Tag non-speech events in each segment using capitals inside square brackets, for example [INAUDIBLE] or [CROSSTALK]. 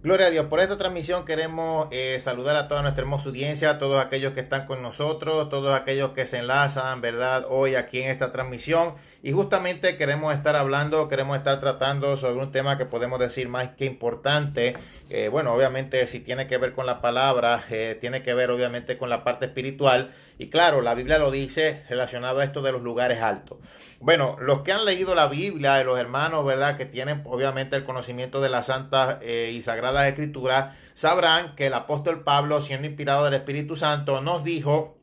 Gloria a Dios por esta transmisión. Queremos eh, saludar a toda nuestra hermosa audiencia, a todos aquellos que están con nosotros, todos aquellos que se enlazan, ¿verdad? Hoy aquí en esta transmisión y justamente queremos estar hablando, queremos estar tratando sobre un tema que podemos decir más que importante. Eh, bueno, obviamente si tiene que ver con la palabra, eh, tiene que ver obviamente con la parte espiritual. Y claro, la Biblia lo dice relacionado a esto de los lugares altos. Bueno, los que han leído la Biblia, los hermanos, ¿verdad? Que tienen obviamente el conocimiento de las santas eh, y sagradas escrituras, sabrán que el apóstol Pablo, siendo inspirado del Espíritu Santo, nos dijo,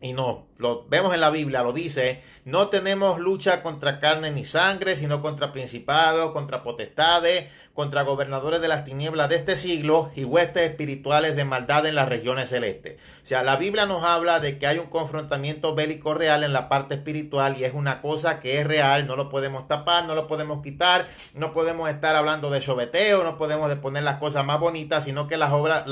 y no, lo vemos en la Biblia, lo dice no tenemos lucha contra carne ni sangre, sino contra principados, contra potestades, contra gobernadores de las tinieblas de este siglo y huestes espirituales de maldad en las regiones celestes. O sea, la Biblia nos habla de que hay un confrontamiento bélico real en la parte espiritual y es una cosa que es real, no lo podemos tapar, no lo podemos quitar, no podemos estar hablando de choveteo, no podemos poner las cosas más bonitas, sino que las obras,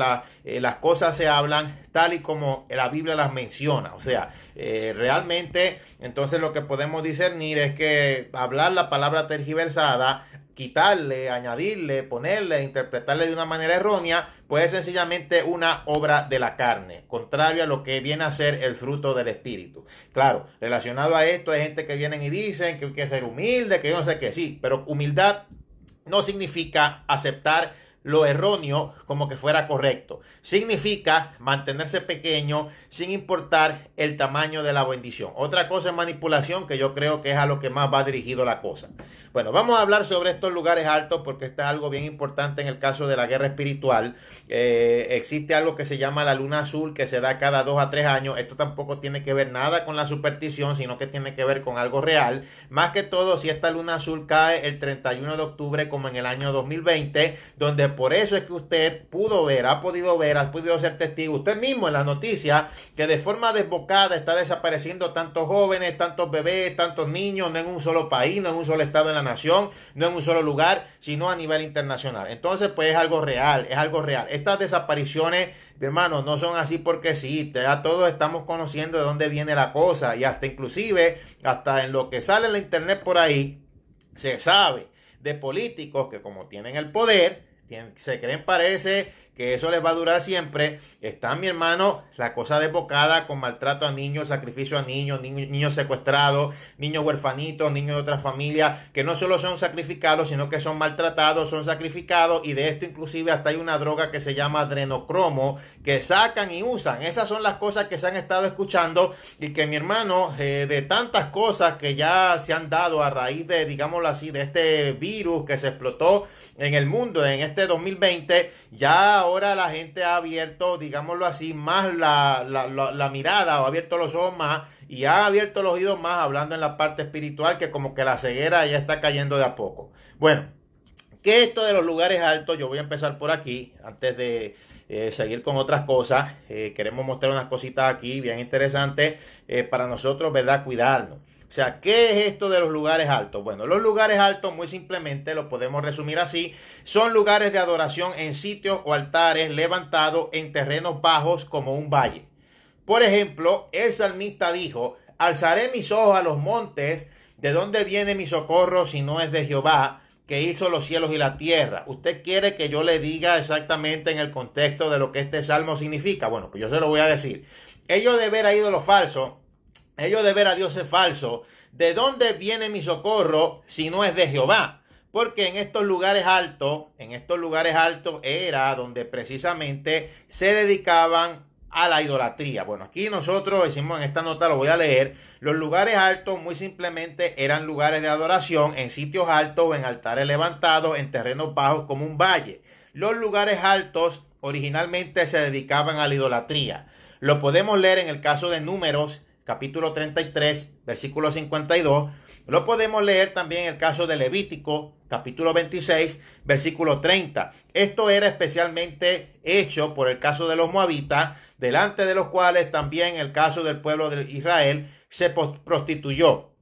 eh, las cosas se hablan tal y como la Biblia las menciona. O sea, eh, realmente, entonces lo que podemos discernir es que hablar la palabra tergiversada quitarle, añadirle, ponerle, interpretarle de una manera errónea, pues es sencillamente una obra de la carne, contraria a lo que viene a ser el fruto del Espíritu. Claro, relacionado a esto hay gente que vienen y dicen que hay que ser humilde, que yo no sé qué, sí, pero humildad no significa aceptar lo erróneo como que fuera correcto. Significa mantenerse pequeño sin importar el tamaño de la bendición. Otra cosa es manipulación, que yo creo que es a lo que más va dirigido la cosa. Bueno, vamos a hablar sobre estos lugares altos porque está es algo bien importante en el caso de la guerra espiritual. Eh, existe algo que se llama la luna azul que se da cada dos a tres años. Esto tampoco tiene que ver nada con la superstición, sino que tiene que ver con algo real. Más que todo, si esta luna azul cae el 31 de octubre como en el año 2020, donde por eso es que usted pudo ver, ha podido ver, ha podido ser testigo, usted mismo en las noticias, que de forma desbocada está desapareciendo tantos jóvenes, tantos bebés, tantos niños, no en un solo país, no en un solo estado en la nación, no en un solo lugar, sino a nivel internacional. Entonces, pues es algo real, es algo real. Estas desapariciones hermanos, no son así porque sí, ya todos estamos conociendo de dónde viene la cosa y hasta inclusive, hasta en lo que sale en la internet por ahí, se sabe de políticos que como tienen el poder, se creen parece que eso les va a durar siempre. Está mi hermano, la cosa de bocada con maltrato a niños, sacrificio a niños, niños secuestrados, niños huerfanitos, niños de otra familia que no solo son sacrificados, sino que son maltratados, son sacrificados y de esto inclusive hasta hay una droga que se llama adrenocromo que sacan y usan. Esas son las cosas que se han estado escuchando y que mi hermano, eh, de tantas cosas que ya se han dado a raíz de, digámoslo así, de este virus que se explotó en el mundo en este 2020, ya ahora la gente ha abierto, digámoslo así, más la, mirada o ha abierto los ojos más y ha abierto los oídos más hablando en la parte espiritual que como que la ceguera ya está cayendo de a poco. Bueno, que esto de los lugares altos, yo voy a empezar por aquí antes de eh, seguir con otras cosas. Eh, queremos mostrar unas cositas aquí bien interesantes eh, para nosotros, ¿verdad? Cuidarnos. O sea, ¿qué es esto de los lugares altos? Bueno, los lugares altos muy simplemente lo podemos resumir así. Son lugares de adoración en sitios o altares levantados en terrenos bajos como un valle. Por ejemplo, el salmista dijo, alzaré mis ojos a los montes, ¿de dónde viene mi socorro si no es de Jehová? que hizo los cielos y la tierra. ¿Usted quiere que yo le diga exactamente en el contexto de lo que este salmo significa? Bueno, pues yo se lo voy a decir. Ellos de ver a ídolos falsos ellos de ver a Dios es falso. ¿De dónde viene mi socorro si no es de Jehová? Porque en estos lugares altos, en estos lugares altos era donde precisamente se dedicaban a la idolatría. Bueno, aquí nosotros decimos en esta nota, lo voy a leer, los lugares altos muy simplemente eran lugares de adoración en sitios altos, o en altares levantados, en terrenos bajos como un valle. Los lugares altos originalmente se dedicaban a la idolatría. Lo podemos leer en el caso de Números capítulo 33, versículo 52. Lo podemos leer también en el caso de Levítico, capítulo 26, versículo 30. Esto era especialmente hecho por el caso de los moabitas, delante de los cuales también el caso del pueblo de Israel se prostituyó.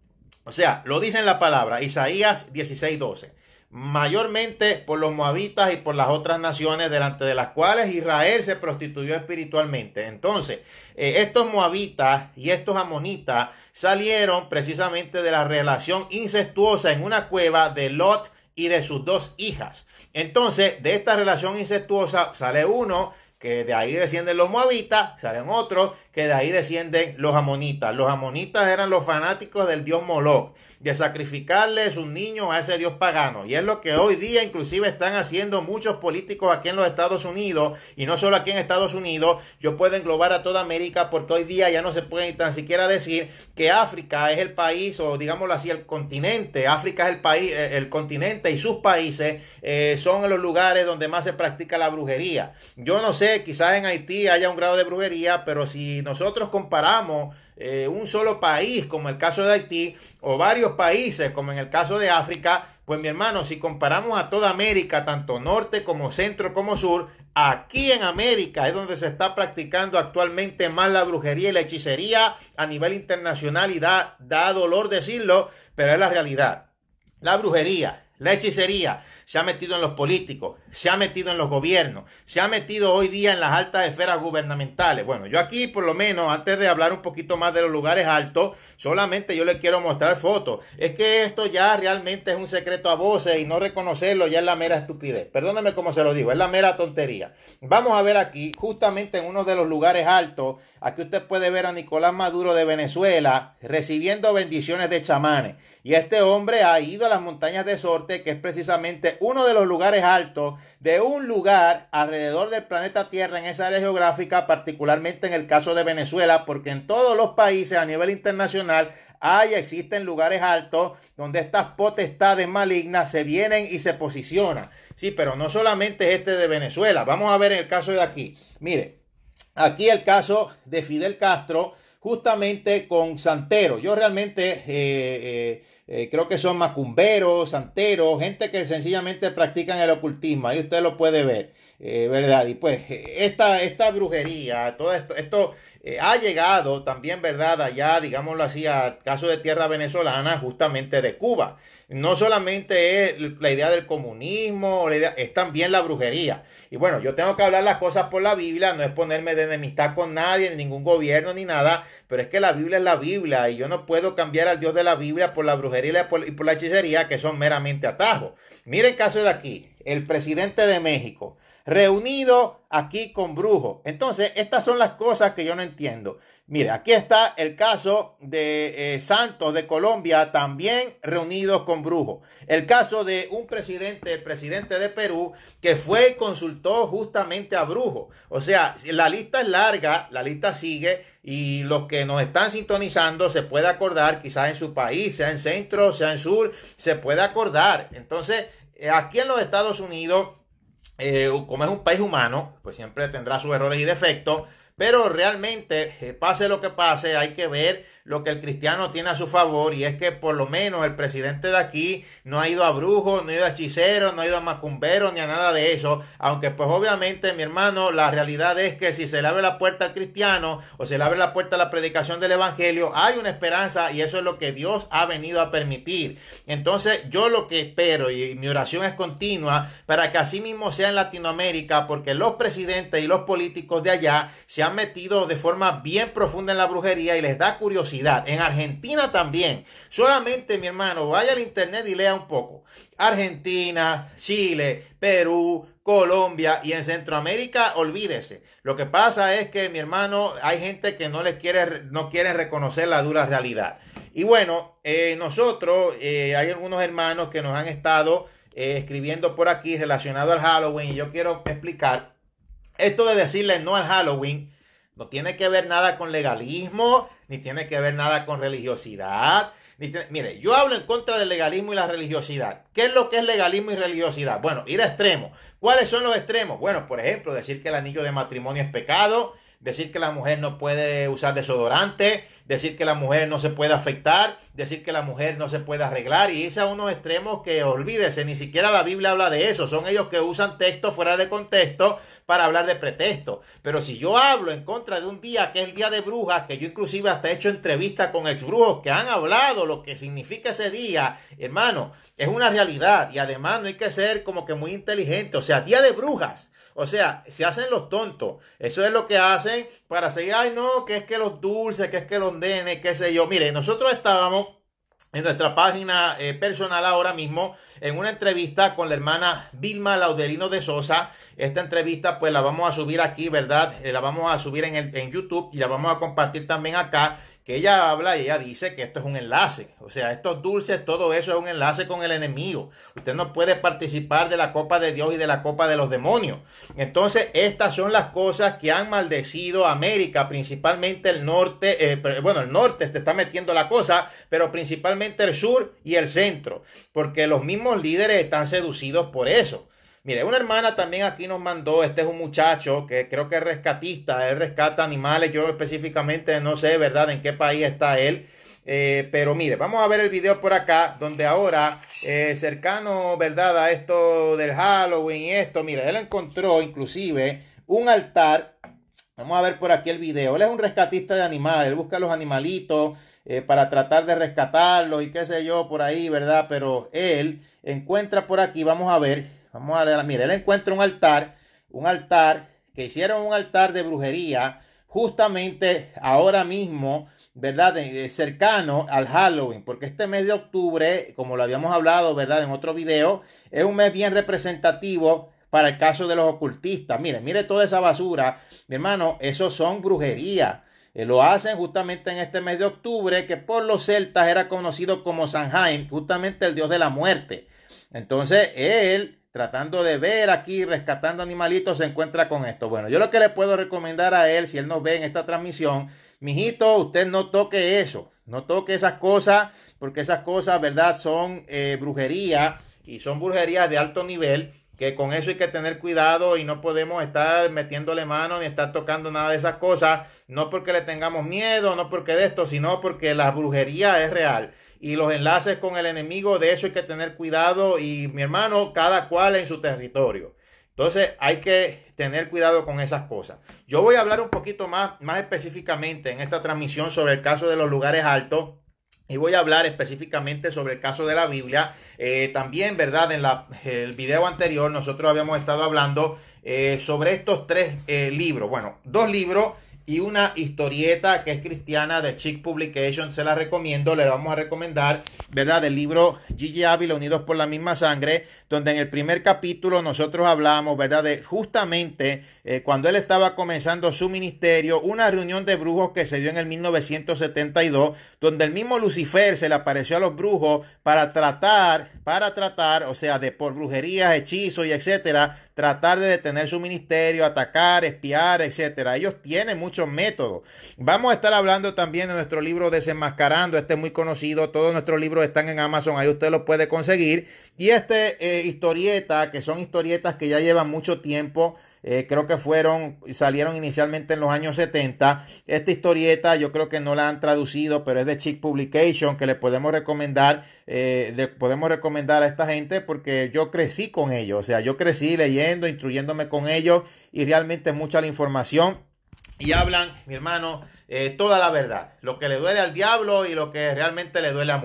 O sea, lo dice en la palabra, Isaías 16, 12 mayormente por los moabitas y por las otras naciones delante de las cuales Israel se prostituyó espiritualmente. Entonces, eh, estos moabitas y estos amonitas salieron precisamente de la relación incestuosa en una cueva de Lot y de sus dos hijas. Entonces, de esta relación incestuosa sale uno que de ahí descienden los moabitas, salen otros que de ahí descienden los amonitas. Los amonitas eran los fanáticos del dios Moloch de sacrificarle sus niños a ese Dios pagano. Y es lo que hoy día inclusive están haciendo muchos políticos aquí en los Estados Unidos, y no solo aquí en Estados Unidos, yo puedo englobar a toda América porque hoy día ya no se puede ni tan siquiera decir que África es el país, o digámoslo así, el continente, África es el país, eh, el continente y sus países eh, son los lugares donde más se practica la brujería. Yo no sé, quizás en Haití haya un grado de brujería, pero si nosotros comparamos eh, un solo país, como el caso de Haití, o varios países, como en el caso de África, pues mi hermano, si comparamos a toda América, tanto norte como centro como sur, aquí en América es donde se está practicando actualmente más la brujería y la hechicería a nivel internacional y da, da dolor decirlo, pero es la realidad. La brujería, la hechicería, se ha metido en los políticos, se ha metido en los gobiernos, se ha metido hoy día en las altas esferas gubernamentales. Bueno, yo aquí por lo menos, antes de hablar un poquito más de los lugares altos, solamente yo les quiero mostrar fotos. Es que esto ya realmente es un secreto a voces y no reconocerlo ya es la mera estupidez. Perdóname como se lo digo, es la mera tontería. Vamos a ver aquí, justamente en uno de los lugares altos, aquí usted puede ver a Nicolás Maduro de Venezuela recibiendo bendiciones de chamanes. Y este hombre ha ido a las montañas de Sorte, que es precisamente uno de los lugares altos de un lugar alrededor del planeta Tierra en esa área geográfica, particularmente en el caso de Venezuela, porque en todos los países a nivel internacional hay, existen lugares altos donde estas potestades malignas se vienen y se posicionan. Sí, pero no solamente este de Venezuela. Vamos a ver el caso de aquí. Mire, aquí el caso de Fidel Castro, justamente con Santero. Yo realmente... Eh, eh, eh, creo que son macumberos, santeros, gente que sencillamente practican el ocultismo, ahí usted lo puede ver, eh, ¿verdad? Y pues eh, esta, esta brujería, todo esto, esto ha llegado también, ¿verdad? Allá, digámoslo así, al caso de tierra venezolana, justamente de Cuba no solamente es la idea del comunismo, es también la brujería. Y bueno, yo tengo que hablar las cosas por la Biblia, no es ponerme de enemistad con nadie, ni ningún gobierno, ni nada, pero es que la Biblia es la Biblia y yo no puedo cambiar al Dios de la Biblia por la brujería y por, la hechicería, que son meramente atajos. Miren el caso de aquí, el presidente de México, reunido aquí con brujos. Entonces, estas son las cosas que yo no entiendo. Mire, aquí está el caso de eh, Santos de Colombia, también reunidos con Brujo. El caso de un presidente, el presidente de Perú, que fue y consultó justamente a Brujo. O sea, la lista es larga, la lista sigue y los que nos están sintonizando se puede acordar, quizás en su país, sea en centro, sea en sur, se puede acordar. Entonces, eh, aquí en los Estados Unidos, eh, como es un país humano, pues siempre tendrá sus errores y defectos pero realmente, eh, pase lo que pase, hay que ver lo que el cristiano tiene a su favor y es que por lo menos el presidente de aquí no ha ido a brujos, no ha ido a hechiceros, no ha ido a macumberos ni a nada de eso, aunque pues obviamente mi hermano, la realidad es que si se le abre la puerta al cristiano o se le abre la puerta a la predicación del evangelio, hay una esperanza y eso es lo que Dios ha venido a permitir. Entonces yo lo que espero y mi oración es continua para que así mismo sea en Latinoamérica porque los presidentes y los políticos de allá se han metido de forma bien profunda en la brujería y les da curiosidad en Argentina también. Solamente, mi hermano, vaya al internet y lea un poco. Argentina, Chile, Perú, Colombia y en Centroamérica, olvídese. Lo que pasa es que, mi hermano, hay gente que no les quiere, no quiere reconocer la dura realidad. Y bueno, eh, nosotros, eh, hay algunos hermanos que nos han estado eh, escribiendo por aquí relacionado al Halloween. Y yo quiero explicar esto de decirle no al Halloween. No tiene que ver nada con legalismo, ni tiene que ver nada con religiosidad. Ni mire, yo hablo en contra del legalismo y la religiosidad. ¿Qué es lo que es legalismo y religiosidad? Bueno, ir a extremos. ¿Cuáles son los extremos? Bueno, por ejemplo, decir que el anillo de matrimonio es pecado, decir que la mujer no puede usar desodorante, decir que la mujer no se puede afectar, decir que la mujer no se puede arreglar y irse a unos extremos que olvídese, ni siquiera la Biblia habla de eso, son ellos que usan textos fuera de contexto para hablar de pretexto. Pero si yo hablo en contra de un día que es el día de brujas, que yo inclusive hasta he hecho entrevista con ex brujos que han hablado lo que significa ese día, hermano, es una realidad y además no hay que ser como que muy inteligente, o sea, día de brujas o sea, se hacen los tontos. Eso es lo que hacen para seguir, ay no, que es que los dulces, que es que los denes, qué sé yo. Mire, nosotros estábamos en nuestra página eh, personal ahora mismo en una entrevista con la hermana Vilma Laudelino de Sosa. Esta entrevista pues la vamos a subir aquí, ¿verdad? Eh, la vamos a subir en, el, en YouTube y la vamos a compartir también acá que ella habla y ella dice que esto es un enlace. O sea, estos dulces, todo eso es un enlace con el enemigo. Usted no puede participar de la copa de Dios y de la copa de los demonios. Entonces, estas son las cosas que han maldecido a América, principalmente el norte, eh, bueno, el norte te está metiendo la cosa, pero principalmente el sur y el centro, porque los mismos líderes están seducidos por eso. Mire, una hermana también aquí nos mandó, este es un muchacho que creo que es rescatista, él rescata animales, yo específicamente no sé, ¿verdad?, en qué país está él. Eh, pero mire, vamos a ver el video por acá, donde ahora, eh, cercano, ¿verdad?, a esto del Halloween y esto, mire, él encontró inclusive un altar. Vamos a ver por aquí el video. Él es un rescatista de animales, él busca los animalitos. Eh, para tratar de rescatarlos y qué sé yo por ahí, ¿verdad? Pero él encuentra por aquí, vamos a ver, Vamos a ver, Mire, él encuentra un altar, un altar, que hicieron un altar de brujería justamente ahora mismo, ¿verdad? cercano al Halloween, porque este mes de octubre, como lo habíamos hablado, ¿verdad? En otro video, es un mes bien representativo para el caso de los ocultistas. Mire, mire toda esa basura, mi hermano, eso son brujería. Eh, lo hacen justamente en este mes de octubre, que por los celtas era conocido como Sanheim, justamente el dios de la muerte. Entonces, él tratando de ver aquí, rescatando animalitos, se encuentra con esto. Bueno, yo lo que le puedo recomendar a él, si él no ve en esta transmisión, mijito, usted no toque eso, no toque esas cosas, porque esas cosas, ¿verdad? Son eh, brujería y son brujerías de alto nivel, que con eso hay que tener cuidado y no podemos estar metiéndole mano ni estar tocando nada de esas cosas, no porque le tengamos miedo, no porque de esto, sino porque la brujería es real y los enlaces con el enemigo, de eso hay que tener cuidado y mi hermano, cada cual en su territorio. Entonces hay que tener cuidado con esas cosas. Yo voy a hablar un poquito más, más específicamente en esta transmisión sobre el caso de los lugares altos. Y voy a hablar específicamente sobre el caso de la Biblia. Eh, también, ¿verdad? En la, el video anterior nosotros habíamos estado hablando eh, sobre estos tres eh, libros. Bueno, dos libros y una historieta que es cristiana de Chick Publications, Se la recomiendo, le vamos a recomendar, ¿verdad? Del libro Gigi Ávila, Unidos por la misma sangre, donde en el primer capítulo nosotros hablamos, ¿verdad? De justamente eh, cuando él estaba comenzando su ministerio, una reunión de brujos que se dio en el 1972, donde el mismo Lucifer se le apareció a los brujos para tratar, para tratar, o sea, de por brujerías, hechizos y etcétera, tratar de detener su ministerio, atacar, espiar, etcétera. Ellos tienen mucho muchos métodos. Vamos a estar hablando también de nuestro libro Desenmascarando, este es muy conocido, todos nuestros libros están en Amazon, ahí usted los puede conseguir. Y este eh, historieta, que son historietas que ya llevan mucho tiempo, eh, creo que fueron, salieron inicialmente en los años 70. Esta historieta yo creo que no la han traducido, pero es de Chick Publication, que le podemos recomendar, eh, le podemos recomendar a esta gente porque yo crecí con ellos, o sea, yo crecí leyendo, instruyéndome con ellos y realmente mucha la información y hablan, mi hermano, eh, toda la verdad. Lo que le duele al diablo y lo que realmente le duele a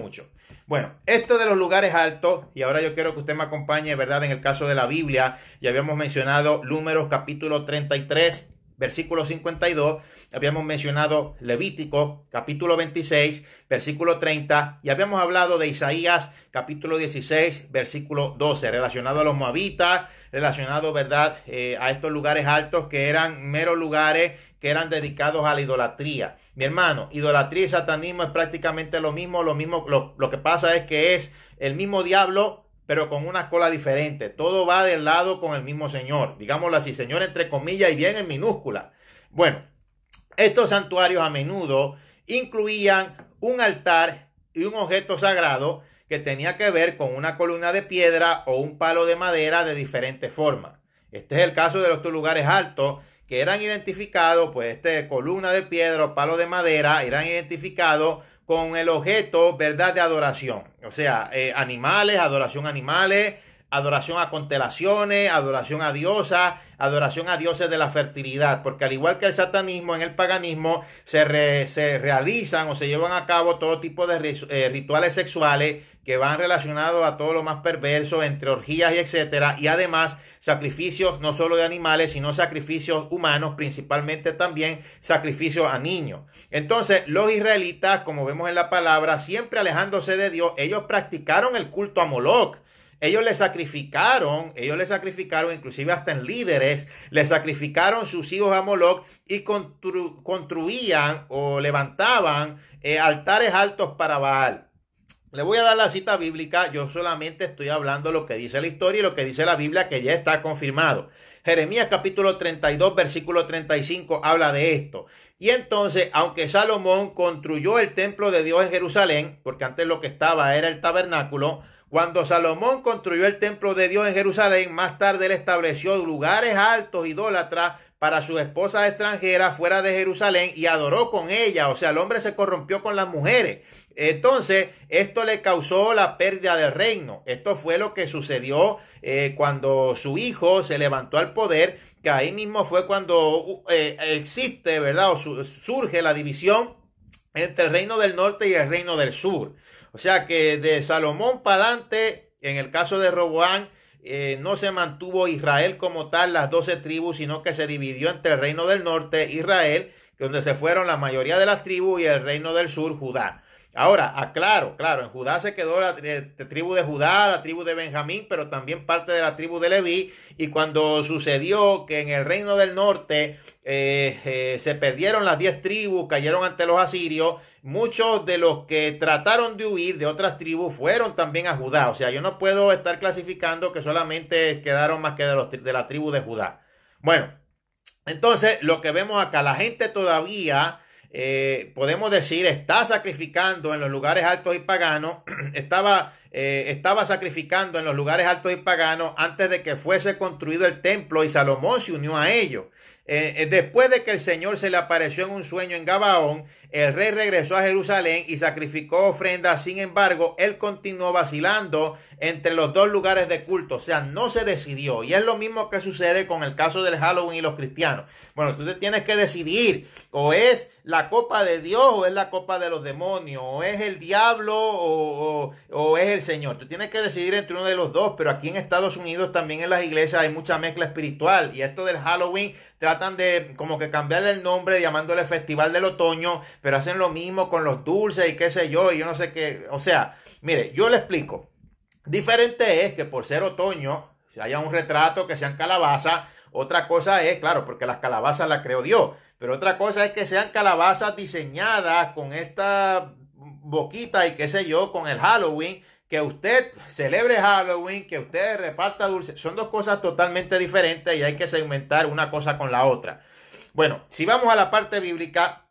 Bueno, esto de los lugares altos, y ahora yo quiero que usted me acompañe, ¿verdad? En el caso de la Biblia, ya habíamos mencionado Números capítulo 33, versículo 52, habíamos mencionado Levítico capítulo 26, versículo 30, y habíamos hablado de Isaías capítulo 16, versículo 12, relacionado a los moabitas, relacionado, ¿verdad?, eh, a estos lugares altos que eran meros lugares que eran dedicados a la idolatría. Mi hermano, idolatría y satanismo es prácticamente lo mismo, lo mismo, lo, que pasa es que es el mismo diablo, pero con una cola diferente. Todo va del lado con el mismo Señor, digámoslo así, Señor entre comillas y bien en minúscula. Bueno, estos santuarios a menudo incluían un altar y un objeto sagrado que tenía que ver con una columna de piedra o un palo de madera de diferentes formas. Este es el caso de los lugares altos, que eran identificados, pues este columna de piedra palo de madera, eran identificados con el objeto, ¿verdad?, de adoración. O sea, eh, animales, adoración a animales, adoración a constelaciones, adoración a diosas, adoración a dioses de la fertilidad, porque al igual que el satanismo, en el paganismo se, realizan o se llevan a cabo todo tipo de eh, rituales sexuales que van relacionados a todo lo más perverso, entre orgías y etcétera, y además sacrificios no solo de animales, sino sacrificios humanos, principalmente también sacrificios a niños. Entonces, los israelitas, como vemos en la palabra, siempre alejándose de Dios, ellos practicaron el culto a Moloch. Ellos le sacrificaron, ellos le sacrificaron, inclusive hasta en líderes, le sacrificaron sus hijos a Moloch y construían o levantaban eh, altares altos para Baal le voy a dar la cita bíblica, yo solamente estoy hablando lo que dice la historia y lo que dice la Biblia que ya está confirmado. Jeremías capítulo 32, versículo 35 habla de esto. Y entonces, aunque Salomón construyó el templo de Dios en Jerusalén, porque antes lo que estaba era el tabernáculo, cuando Salomón construyó el templo de Dios en Jerusalén, más tarde él estableció lugares altos idólatras para sus esposas extranjeras fuera de Jerusalén y adoró con ella. O sea, el hombre se corrompió con las mujeres. Entonces, esto le causó la pérdida del reino. Esto fue lo que sucedió eh, cuando su hijo se levantó al poder, que ahí mismo fue cuando uh, eh, existe, ¿verdad? surge la división entre el reino del norte y el reino del sur. O sea que de Salomón para adelante, en el caso de Roboán, eh, no se mantuvo Israel como tal, las doce tribus, sino que se dividió entre el reino del norte, Israel, donde se fueron la mayoría de las tribus, y el reino del sur, Judá. Ahora, aclaro, ah, claro, en Judá se quedó la, eh, tribu de Judá, la tribu de Benjamín, pero también parte de la tribu de Leví. Y cuando sucedió que en el reino del norte eh, eh, se perdieron las diez tribus, cayeron ante los asirios, muchos de los que trataron de huir de otras tribus fueron también a Judá. O sea, yo no puedo estar clasificando que solamente quedaron más que de la tribu de Judá. Bueno, entonces lo que vemos acá, la gente todavía eh, podemos decir, está sacrificando en los lugares altos y paganos, [CLEARS THROAT] estaba, eh, estaba sacrificando en los lugares altos y paganos antes de que fuese construido el templo y Salomón se unió a ellos. Eh, después de que el Señor se le apareció en un sueño en Gabaón el rey regresó a Jerusalén y sacrificó ofrendas, sin embargo, él continuó vacilando entre los dos lugares de culto, o sea, no se decidió. Y es lo mismo que sucede con el caso del Halloween y los cristianos. Bueno, tú te tienes que decidir, o es la copa de Dios o es la copa de los demonios, o es el diablo o, o es el Señor. Tú tienes que decidir entre uno de los dos, pero aquí en Estados Unidos también en las iglesias hay mucha mezcla espiritual y esto del Halloween tratan de como que cambiarle el nombre llamándole Festival del Otoño, pero hacen lo mismo con los dulces y qué sé yo, y yo no sé qué. O sea, mire, yo le explico. Diferente es que por ser otoño haya un retrato que sean calabazas. Otra cosa es, claro, porque las calabazas las creó Dios. Pero otra cosa es que sean calabazas diseñadas con esta boquita y qué sé yo, con el Halloween. Que usted celebre Halloween, que usted reparta dulces. Son dos cosas totalmente diferentes y hay que segmentar una cosa con la otra. Bueno, si vamos a la parte bíblica,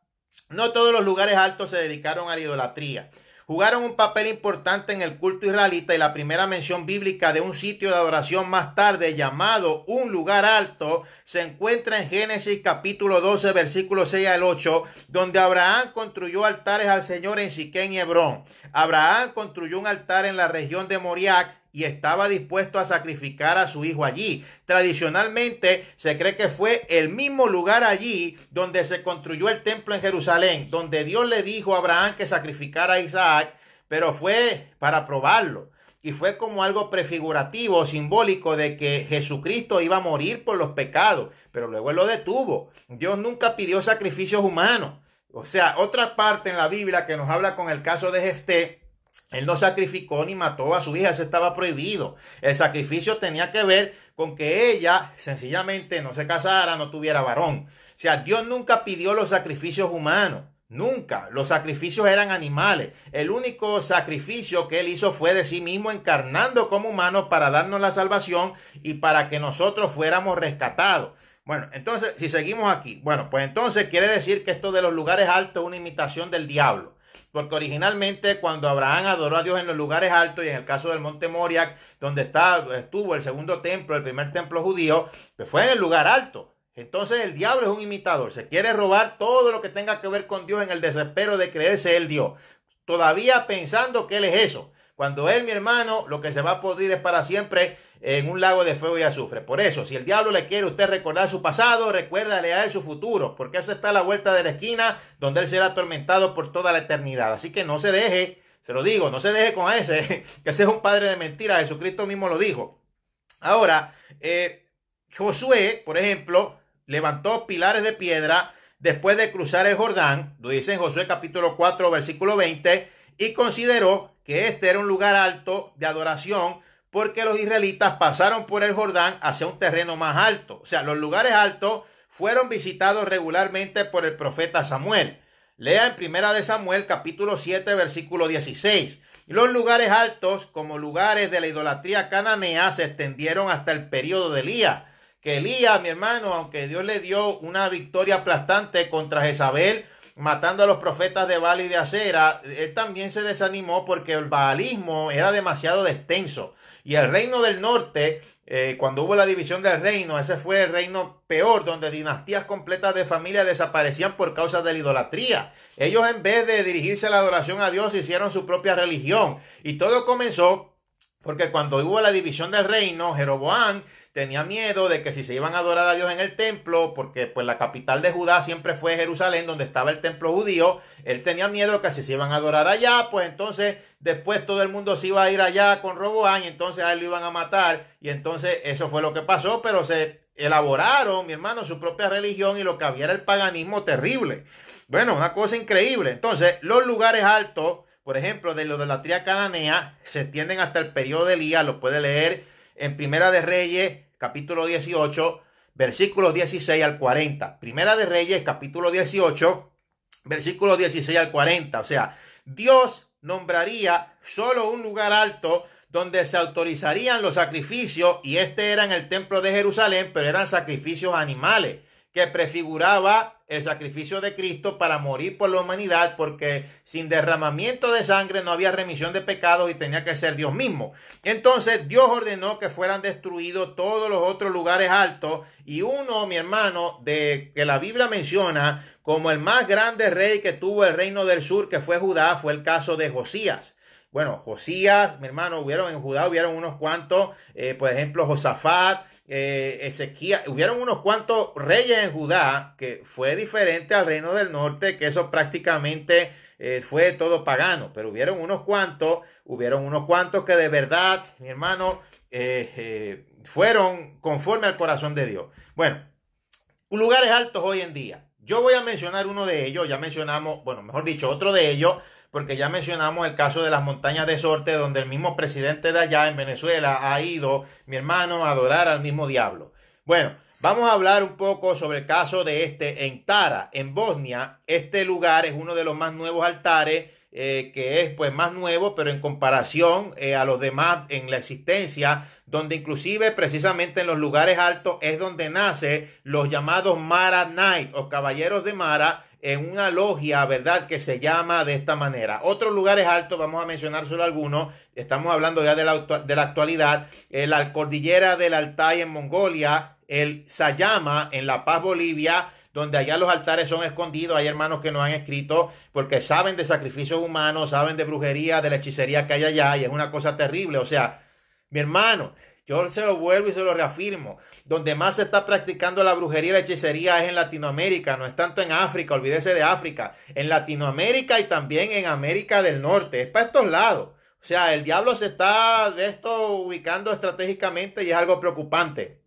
no todos los lugares altos se dedicaron a la idolatría. Jugaron un papel importante en el culto israelita y la primera mención bíblica de un sitio de adoración más tarde llamado un lugar alto se encuentra en Génesis capítulo 12 versículos 6 al 8 donde Abraham construyó altares al Señor en Siquén y Hebrón. Abraham construyó un altar en la región de Moriac y estaba dispuesto a sacrificar a su hijo allí. Tradicionalmente se cree que fue el mismo lugar allí donde se construyó el templo en Jerusalén, donde Dios le dijo a Abraham que sacrificara a Isaac, pero fue para probarlo. Y fue como algo prefigurativo, simbólico de que Jesucristo iba a morir por los pecados, pero luego él lo detuvo. Dios nunca pidió sacrificios humanos. O sea, otra parte en la Biblia que nos habla con el caso de Jefté él no sacrificó ni mató a su hija, eso estaba prohibido. El sacrificio tenía que ver con que ella sencillamente no se casara, no tuviera varón. O sea, Dios nunca pidió los sacrificios humanos. Nunca. Los sacrificios eran animales. El único sacrificio que él hizo fue de sí mismo encarnando como humano para darnos la salvación y para que nosotros fuéramos rescatados. Bueno, entonces, si seguimos aquí, bueno, pues entonces quiere decir que esto de los lugares altos es una imitación del diablo porque originalmente cuando Abraham adoró a Dios en los lugares altos y en el caso del monte Moriac, donde está, estuvo el segundo templo, el primer templo judío, pues fue en el lugar alto. Entonces el diablo es un imitador, se quiere robar todo lo que tenga que ver con Dios en el desespero de creerse el Dios, todavía pensando que él es eso. Cuando él, mi hermano, lo que se va a podrir es para siempre en un lago de fuego y azufre. Por eso, si el diablo le quiere a usted recordar su pasado, recuérdale a él su futuro, porque eso está a la vuelta de la esquina, donde él será atormentado por toda la eternidad. Así que no se deje, se lo digo, no se deje con ese, [LAUGHS] que ese es un padre de mentiras, Jesucristo mismo lo dijo. Ahora, eh, Josué, por ejemplo, levantó pilares de piedra después de cruzar el Jordán, lo dice en Josué capítulo 4, versículo 20, y consideró que este era un lugar alto de adoración porque los israelitas pasaron por el Jordán hacia un terreno más alto. O sea, los lugares altos fueron visitados regularmente por el profeta Samuel. Lea en Primera de Samuel capítulo 7 versículo 16. Los lugares altos como lugares de la idolatría cananea se extendieron hasta el periodo de Elías. Que Elías, mi hermano, aunque Dios le dio una victoria aplastante contra Jezabel, matando a los profetas de Baal y de Acera, él también se desanimó porque el baalismo era demasiado extenso. Y el reino del norte, eh, cuando hubo la división del reino, ese fue el reino peor, donde dinastías completas de familias desaparecían por causa de la idolatría. Ellos en vez de dirigirse a la adoración a Dios, hicieron su propia religión. Y todo comenzó porque cuando hubo la división del reino, Jeroboam tenía miedo de que si se iban a adorar a Dios en el templo, porque pues la capital de Judá siempre fue Jerusalén, donde estaba el templo judío, él tenía miedo de que si se iban a adorar allá, pues entonces después todo el mundo se iba a ir allá con Roboán y entonces a él lo iban a matar y entonces eso fue lo que pasó, pero se elaboraron, mi hermano, su propia religión y lo que había era el paganismo terrible. Bueno, una cosa increíble. Entonces, los lugares altos, por ejemplo, de lo de la tria cananea, se extienden hasta el periodo de Elías, lo puede leer en Primera de Reyes capítulo 18, versículos 16 al 40. Primera de Reyes, capítulo 18, versículos 16 al 40. O sea, Dios nombraría solo un lugar alto donde se autorizarían los sacrificios, y este era en el templo de Jerusalén, pero eran sacrificios animales, que prefiguraba el sacrificio de Cristo para morir por la humanidad, porque sin derramamiento de sangre no había remisión de pecados y tenía que ser Dios mismo. Entonces Dios ordenó que fueran destruidos todos los otros lugares altos y uno, mi hermano, de que la Biblia menciona como el más grande rey que tuvo el reino del sur, que fue Judá, fue el caso de Josías. Bueno, Josías, mi hermano, hubieron en Judá, hubieron unos cuantos, eh, por ejemplo, Josafat, eh, Ezequías, hubieron unos cuantos reyes en Judá que fue diferente al reino del norte, que eso prácticamente eh, fue todo pagano, pero hubieron unos cuantos, hubieron unos cuantos que de verdad, mi hermano, eh, eh, fueron conforme al corazón de Dios. Bueno, lugares altos hoy en día. Yo voy a mencionar uno de ellos, ya mencionamos, bueno, mejor dicho, otro de ellos porque ya mencionamos el caso de las montañas de Sorte, donde el mismo presidente de allá en Venezuela ha ido, mi hermano, a adorar al mismo diablo. Bueno, vamos a hablar un poco sobre el caso de este en Tara, en Bosnia. Este lugar es uno de los más nuevos altares, eh, que es pues más nuevo, pero en comparación eh, a los demás en la existencia, donde inclusive precisamente en los lugares altos es donde nace los llamados Mara Knight o caballeros de Mara en una logia, ¿verdad? Que se llama de esta manera. Otros lugares altos, vamos a mencionar solo algunos. Estamos hablando ya de la, actualidad. Eh, la cordillera del Altai en Mongolia, el Sayama en La Paz, Bolivia, donde allá los altares son escondidos. Hay hermanos que nos han escrito porque saben de sacrificios humanos, saben de brujería, de la hechicería que hay allá y es una cosa terrible. O sea, mi hermano, yo se lo vuelvo y se lo reafirmo. Donde más se está practicando la brujería y la hechicería es en Latinoamérica, no es tanto en África, olvídese de África. En Latinoamérica y también en América del Norte, es para estos lados. O sea, el diablo se está de esto ubicando estratégicamente y es algo preocupante.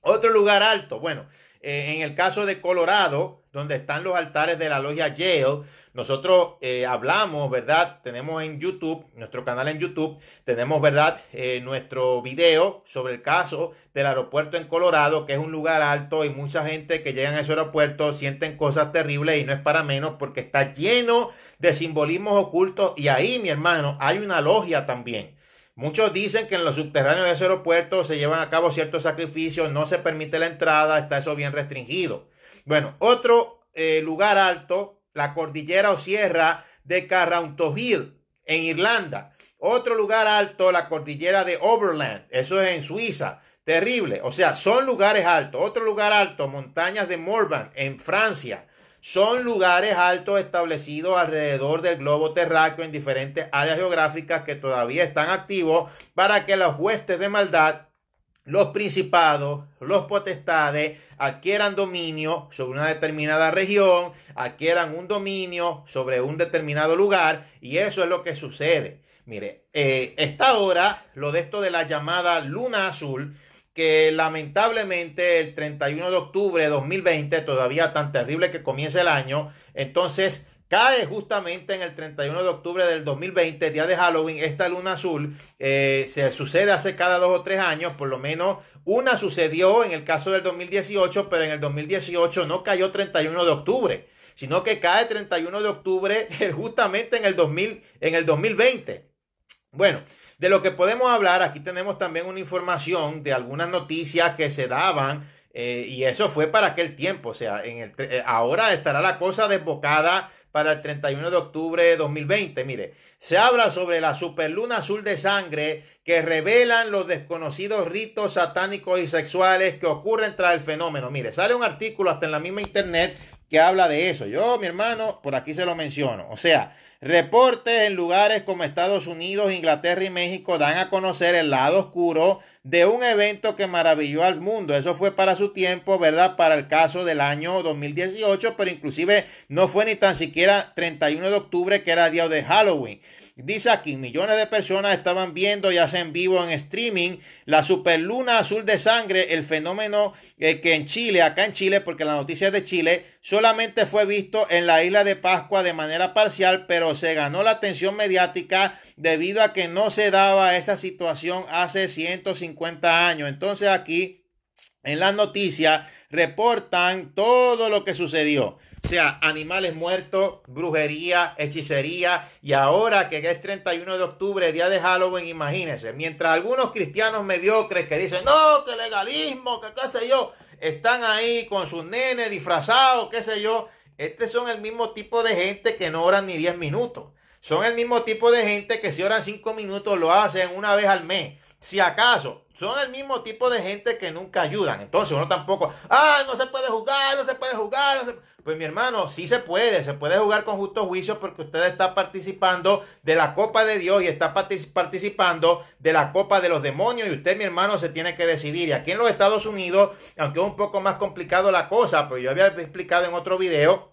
Otro lugar alto, bueno, eh, en el caso de Colorado, donde están los altares de la logia Yale. Nosotros eh, hablamos, ¿verdad? Tenemos en YouTube, nuestro canal en YouTube, tenemos, ¿verdad? Eh, nuestro video sobre el caso del aeropuerto en Colorado, que es un lugar alto y mucha gente que llega a ese aeropuerto sienten cosas terribles y no es para menos porque está lleno de simbolismos ocultos y ahí, mi hermano, hay una logia también. Muchos dicen que en los subterráneos de ese aeropuerto se llevan a cabo ciertos sacrificios, no se permite la entrada, está eso bien restringido. Bueno, otro eh, lugar alto, la cordillera o sierra de Carrauntoville, en Irlanda. Otro lugar alto, la cordillera de Overland, eso es en Suiza. Terrible. O sea, son lugares altos. Otro lugar alto, montañas de Morvan, en Francia. Son lugares altos establecidos alrededor del globo terráqueo en diferentes áreas geográficas que todavía están activos para que las huestes de maldad los principados, los potestades, adquieran dominio sobre una determinada región, adquieran un dominio sobre un determinado lugar, y eso es lo que sucede. Mire, eh, está ahora lo de esto de la llamada luna azul, que lamentablemente el 31 de octubre de 2020, todavía tan terrible que comience el año, entonces Cae justamente en el 31 de octubre del 2020, día de Halloween, esta luna azul eh, se sucede hace cada dos o tres años, por lo menos una sucedió en el caso del 2018, pero en el 2018 no cayó 31 de octubre, sino que cae 31 de octubre [LAUGHS] justamente en el, 2000, en el 2020. Bueno, de lo que podemos hablar, aquí tenemos también una información de algunas noticias que se daban eh, y eso fue para aquel tiempo. O sea, en el, eh, ahora estará la cosa desbocada para el 31 de octubre de 2020. Mire, se habla sobre la superluna azul de sangre que revelan los desconocidos ritos satánicos y sexuales que ocurren tras el fenómeno. Mire, sale un artículo hasta en la misma internet que habla de eso. Yo, mi hermano, por aquí se lo menciono. O sea, Reportes en lugares como Estados Unidos, Inglaterra y México dan a conocer el lado oscuro de un evento que maravilló al mundo. Eso fue para su tiempo, ¿verdad? Para el caso del año 2018, pero inclusive no fue ni tan siquiera 31 de octubre, que era día de Halloween. Dice aquí, millones de personas estaban viendo, y hacen vivo en streaming, la superluna azul de sangre, el fenómeno eh, que en Chile, acá en Chile, porque la noticia de Chile, solamente fue visto en la isla de Pascua de manera parcial, pero se ganó la atención mediática debido a que no se daba esa situación hace 150 años. Entonces aquí en las noticias reportan todo lo que sucedió sea, animales muertos, brujería, hechicería. Y ahora que es 31 de octubre, día de Halloween, imagínense. Mientras algunos cristianos mediocres que dicen, no, que legalismo, que qué sé yo, están ahí con sus nenes disfrazados, qué sé yo. Estos son el mismo tipo de gente que no oran ni 10 minutos. Son el mismo tipo de gente que si oran 5 minutos lo hacen una vez al mes. Si acaso, son el mismo tipo de gente que nunca ayudan. Entonces uno tampoco, ah, no se puede jugar, no se puede jugar. Pues mi hermano, sí se puede, se puede jugar con justo juicio porque usted está participando de la copa de Dios y está participando de la copa de los demonios y usted, mi hermano, se tiene que decidir. Y aquí en los Estados Unidos, aunque es un poco más complicado la cosa, pero yo había explicado en otro video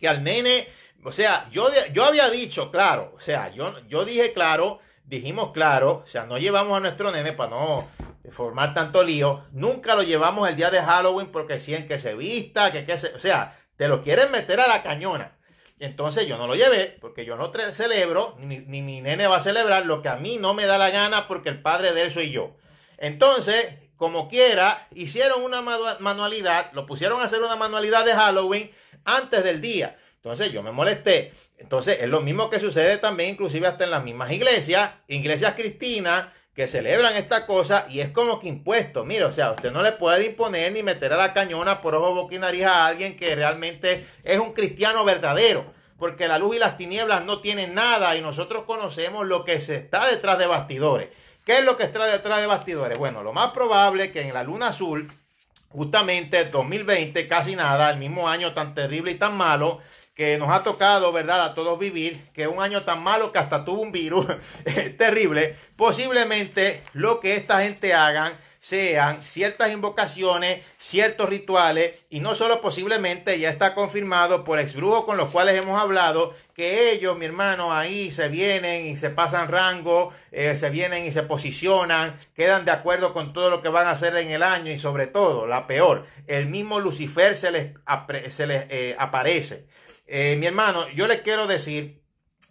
que al nene, o sea, yo, yo había dicho, claro, o sea, yo, yo dije, claro, dijimos claro, o sea, no llevamos a nuestro nene para no formar tanto lío. Nunca lo llevamos el día de Halloween porque decían que se vista, que, o sea, te lo quieren meter a la cañona. Entonces yo no lo llevé porque yo no celebro, ni, ni, mi nene va a celebrar lo que a mí no me da la gana porque el padre de él soy yo. Entonces, como quiera, hicieron una manualidad, lo pusieron a hacer una manualidad de Halloween antes del día. Entonces yo me molesté. Entonces es lo mismo que sucede también inclusive hasta en las mismas iglesias, iglesias cristinas que celebran esta cosa y es como que impuesto. Mira, o sea, usted no le puede imponer ni meter a la cañona por ojo, boca a alguien que realmente es un cristiano verdadero. Porque la luz y las tinieblas no tienen nada y nosotros conocemos lo que se está detrás de bastidores. ¿Qué es lo que está detrás de bastidores? Bueno, lo más probable es que en la luna azul, justamente 2020, casi nada, el mismo año tan terrible y tan malo, nos ha tocado, ¿verdad?, a todos vivir, que un año tan malo que hasta tuvo un virus [LAUGHS] terrible, posiblemente lo que esta gente hagan sean ciertas invocaciones, ciertos rituales, y no solo posiblemente, ya está confirmado por ex brujos con los cuales hemos hablado, que ellos, mi hermano, ahí se vienen y se pasan rango, eh, se vienen y se posicionan, quedan de acuerdo con todo lo que van a hacer en el año y sobre todo, la peor, el mismo Lucifer se les, se eh, aparece. Eh, mi hermano, yo le quiero decir,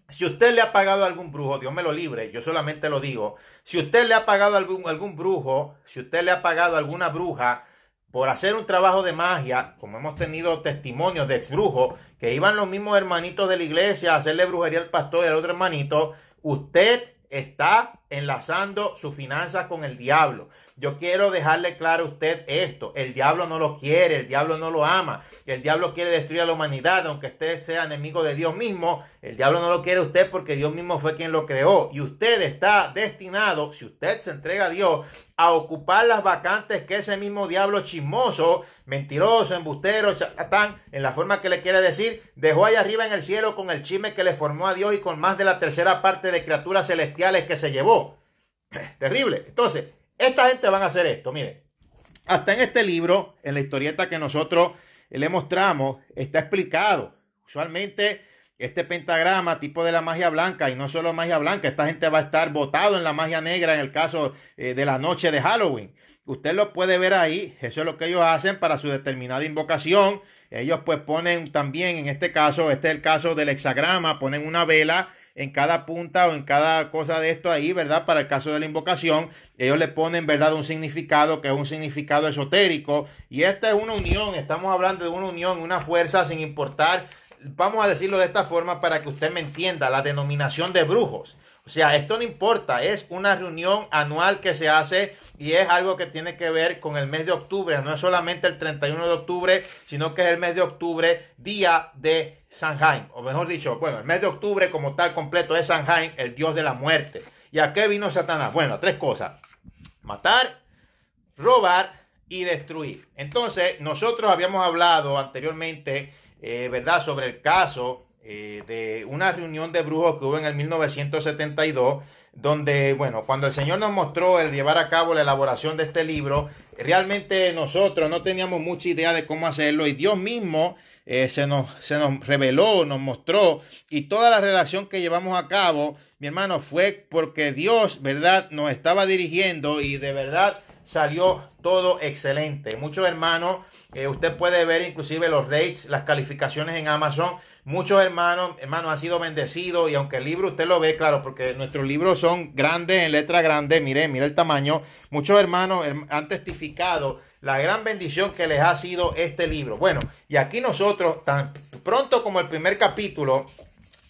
si usted le ha pagado a algún brujo, Dios me lo libre, yo solamente lo digo, si usted le ha pagado a algún, algún brujo, si usted le ha pagado a alguna bruja, por hacer un trabajo de magia, como hemos tenido testimonios de ex brujos, que iban los mismos hermanitos de la iglesia a hacerle brujería al pastor y al otro hermanito, usted está enlazando su finanza con el diablo. Yo quiero dejarle claro a usted esto. El diablo no lo quiere, el diablo no lo ama. El diablo quiere destruir a la humanidad, aunque usted sea enemigo de Dios mismo. El diablo no lo quiere usted porque Dios mismo fue quien lo creó. Y usted está destinado, si usted se entrega a Dios, a ocupar las vacantes que ese mismo diablo chismoso, mentiroso, embustero, charlatán, en la forma que le quiere decir, dejó allá arriba en el cielo con el chisme que le formó a Dios y con más de la tercera parte de criaturas celestiales que se llevó. [LAUGHS] Terrible. Entonces, esta gente van a hacer esto, mire. Hasta en este libro, en la historieta que nosotros le mostramos, está explicado. Usualmente este pentagrama tipo de la magia blanca y no solo magia blanca, esta gente va a estar votado en la magia negra en el caso eh, de la noche de Halloween. Usted lo puede ver ahí, eso es lo que ellos hacen para su determinada invocación. Ellos pues ponen también en este caso, este es el caso del hexagrama, ponen una vela en cada punta o en cada cosa de esto ahí, ¿verdad? Para el caso de la invocación, ellos le ponen, ¿verdad? Un significado que es un significado esotérico. Y esta es una unión, estamos hablando de una unión, una fuerza sin importar vamos a decirlo de esta forma para que usted me entienda, la denominación de brujos. O sea, esto no importa, es una reunión anual que se hace y es algo que tiene que ver con el mes de octubre, no es solamente el 31 de octubre, sino que es el mes de octubre, día de San Jaime, o mejor dicho, bueno, el mes de octubre como tal completo es San Jaime, el dios de la muerte. ¿Y a qué vino Satanás? Bueno, tres cosas, matar, robar y destruir. Entonces, nosotros habíamos hablado anteriormente eh, ¿verdad?, sobre el caso eh, de una reunión de brujos que hubo en el 1972, donde, bueno, cuando el Señor nos mostró el llevar a cabo la elaboración de este libro, realmente nosotros no teníamos mucha idea de cómo hacerlo y Dios mismo eh, se, nos, se nos reveló, nos mostró y toda la relación que llevamos a cabo, mi hermano, fue porque Dios, ¿verdad?, nos estaba dirigiendo y de verdad salió todo excelente. Muchos hermanos eh, usted puede ver inclusive los rates, las calificaciones en Amazon. Muchos hermanos, hermanos, han sido bendecidos y aunque el libro usted lo ve, claro, porque nuestros libros son grandes, en letra grande, mire, mire el tamaño. Muchos hermanos han testificado la gran bendición que les ha sido este libro. Bueno, y aquí nosotros, tan pronto como el primer capítulo,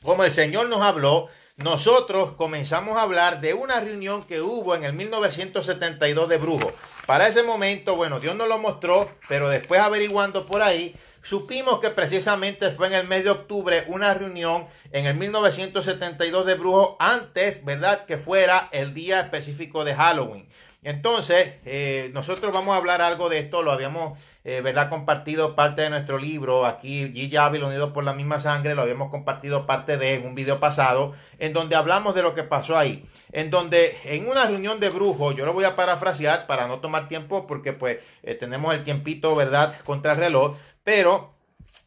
como el Señor nos habló, nosotros comenzamos a hablar de una reunión que hubo en el 1972 de Brujo. Para ese momento, bueno, Dios nos lo mostró, pero después averiguando por ahí, supimos que precisamente fue en el mes de octubre una reunión en el 1972 de Brujo, antes, ¿verdad?, que fuera el día específico de Halloween. Entonces, eh, nosotros vamos a hablar algo de esto, lo habíamos eh, ¿verdad? compartido parte de nuestro libro, aquí G. Ávila Unidos por la misma sangre, lo habíamos compartido parte de un video pasado, en donde hablamos de lo que pasó ahí, en donde en una reunión de brujos, yo lo voy a parafrasear para no tomar tiempo porque pues eh, tenemos el tiempito, ¿verdad?, contra reloj, pero...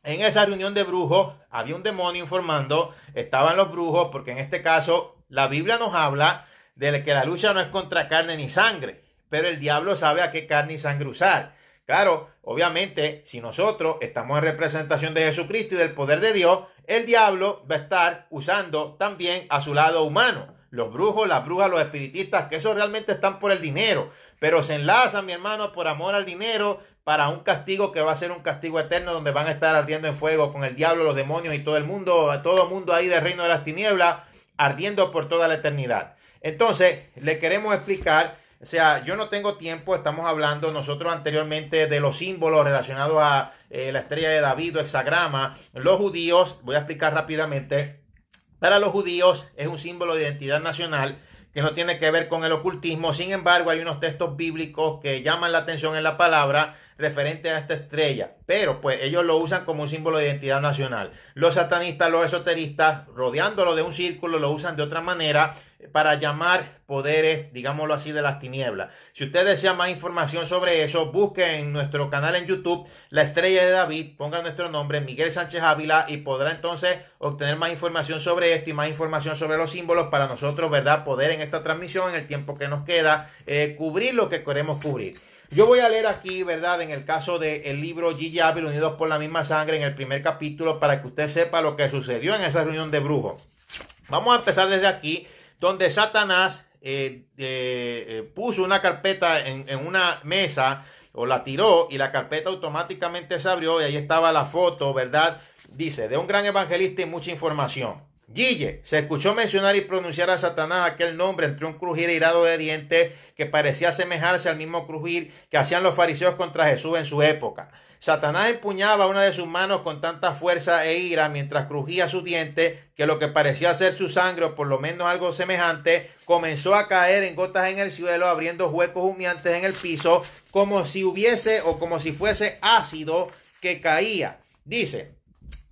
En esa reunión de brujos había un demonio informando, estaban los brujos, porque en este caso la Biblia nos habla de que la lucha no es contra carne ni sangre, pero el diablo sabe a qué carne y sangre usar. Claro, obviamente, si nosotros estamos en representación de Jesucristo y del poder de Dios, el diablo va a estar usando también a su lado humano. Los brujos, las brujas, los espiritistas, que eso realmente están por el dinero, pero se enlazan, mi hermano, por amor al dinero, para un castigo que va a ser un castigo eterno, donde van a estar ardiendo en fuego con el diablo, los demonios y todo el mundo, todo el mundo ahí del reino de las tinieblas, ardiendo por toda la eternidad. Entonces, le queremos explicar o sea, yo no tengo tiempo, estamos hablando nosotros anteriormente de los símbolos relacionados a eh, la estrella de David o hexagrama. Los judíos, voy a explicar rápidamente, para los judíos es un símbolo de identidad nacional que no tiene que ver con el ocultismo. Sin embargo, hay unos textos bíblicos que llaman la atención en la palabra referente a esta estrella, pero pues ellos lo usan como un símbolo de identidad nacional. Los satanistas, los esoteristas, rodeándolo de un círculo, lo usan de otra manera para llamar poderes, digámoslo así, de las tinieblas. Si usted desea más información sobre eso, busque en nuestro canal en YouTube La Estrella de David, ponga nuestro nombre, Miguel Sánchez Ávila, y podrá entonces obtener más información sobre esto y más información sobre los símbolos para nosotros, ¿verdad? Poder en esta transmisión, en el tiempo que nos queda, eh, cubrir lo que queremos cubrir. Yo voy a leer aquí, ¿verdad? En el caso del libro Gigi Ávila, Unidos por la misma sangre, en el primer capítulo, para que usted sepa lo que sucedió en esa reunión de brujos. Vamos a empezar desde aquí donde Satanás eh, eh, eh, puso una carpeta en, una mesa o la tiró y la carpeta automáticamente se abrió y ahí estaba la foto, ¿verdad? Dice, de un gran evangelista y mucha información. Guille se escuchó mencionar y pronunciar a Satanás aquel nombre entre un crujir irado de dientes que parecía asemejarse al mismo crujir que hacían los fariseos contra Jesús en su época. Satanás empuñaba una de sus manos con tanta fuerza e ira mientras crujía su diente que lo que parecía ser su sangre o por lo menos algo semejante comenzó a caer en gotas en el suelo abriendo huecos humeantes en el piso como si hubiese o como si fuese ácido que caía. Dice,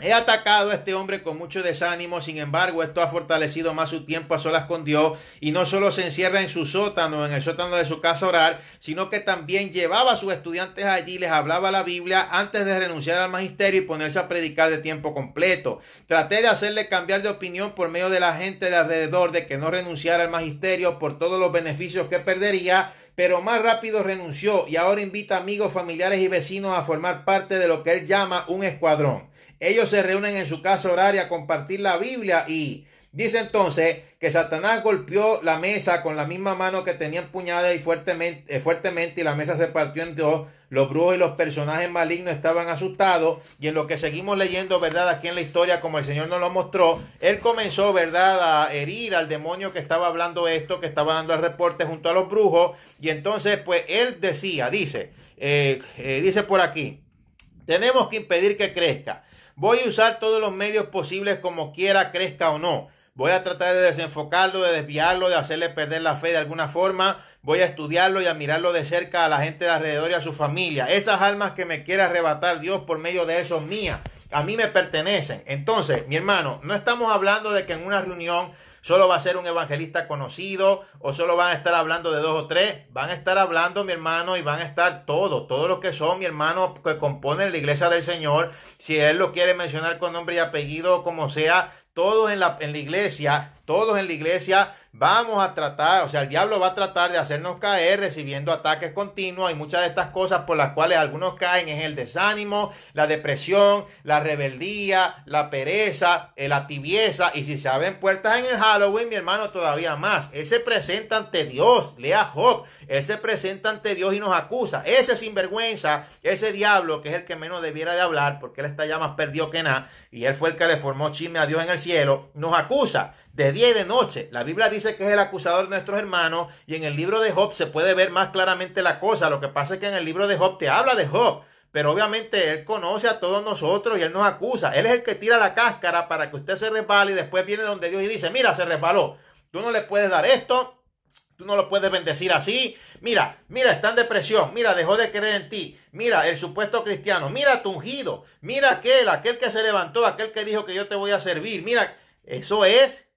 He atacado a este hombre con mucho desánimo, sin embargo, esto ha fortalecido más su tiempo a solas con Dios y no solo se encierra en su sótano, en el sótano de su casa oral, sino que también llevaba a sus estudiantes allí, les hablaba la Biblia antes de renunciar al magisterio y ponerse a predicar de tiempo completo. Traté de hacerle cambiar de opinión por medio de la gente de alrededor de que no renunciara al magisterio por todos los beneficios que perdería, pero más rápido renunció y ahora invita amigos, familiares y vecinos a formar parte de lo que él llama un escuadrón. Ellos se reúnen en su casa horaria a compartir la Biblia y dice entonces que Satanás golpeó la mesa con la misma mano que tenía empuñada y fuertemente, eh, fuertemente y la mesa se partió en dos. Los brujos y los personajes malignos estaban asustados y en lo que seguimos leyendo, ¿verdad? Aquí en la historia, como el Señor nos lo mostró, él comenzó, ¿verdad?, a herir al demonio que estaba hablando esto, que estaba dando el reporte junto a los brujos. Y entonces, pues él decía, dice, eh, eh, dice por aquí, tenemos que impedir que crezca. Voy a usar todos los medios posibles como quiera, crezca o no. Voy a tratar de desenfocarlo, de desviarlo, de hacerle perder la fe de alguna forma. Voy a estudiarlo y a mirarlo de cerca a la gente de alrededor y a su familia. Esas almas que me quiera arrebatar Dios por medio de eso mía, A mí me pertenecen. Entonces, mi hermano, no estamos hablando de que en una reunión solo va a ser un evangelista conocido o solo van a estar hablando de dos o tres. Van a estar hablando, mi hermano, y van a estar todos, todos los que son, mi hermano, que componen la iglesia del Señor. Si él lo quiere mencionar con nombre y apellido, como sea, todos en la, en la iglesia, todos en la iglesia vamos a tratar, o sea, el diablo va a tratar de hacernos caer recibiendo ataques continuos y muchas de estas cosas por las cuales algunos caen es el desánimo, la depresión, la rebeldía, la pereza, eh, la tibieza y si se abren puertas en el Halloween, mi hermano, todavía más. Él se presenta ante Dios, lea Job, él se presenta ante Dios y nos acusa. Ese sinvergüenza, ese diablo que es el que menos debiera de hablar porque él está ya más perdido que nada y él fue el que le formó chisme a Dios en el cielo, nos acusa de día y de noche. La Biblia dice que es el acusador de nuestros hermanos y en el libro de Job se puede ver más claramente la cosa. Lo que pasa es que en el libro de Job te habla de Job, pero obviamente él conoce a todos nosotros y él nos acusa. Él es el que tira la cáscara para que usted se resbale y después viene donde Dios y dice, mira, se resbaló. Tú no le puedes dar esto, Tú no lo puedes bendecir así. Mira, mira, está en depresión. Mira, dejó de creer en ti. Mira, el supuesto cristiano. Mira tu ungido. Mira aquel, aquel que se levantó, aquel que dijo que yo te voy a servir. Mira, eso es,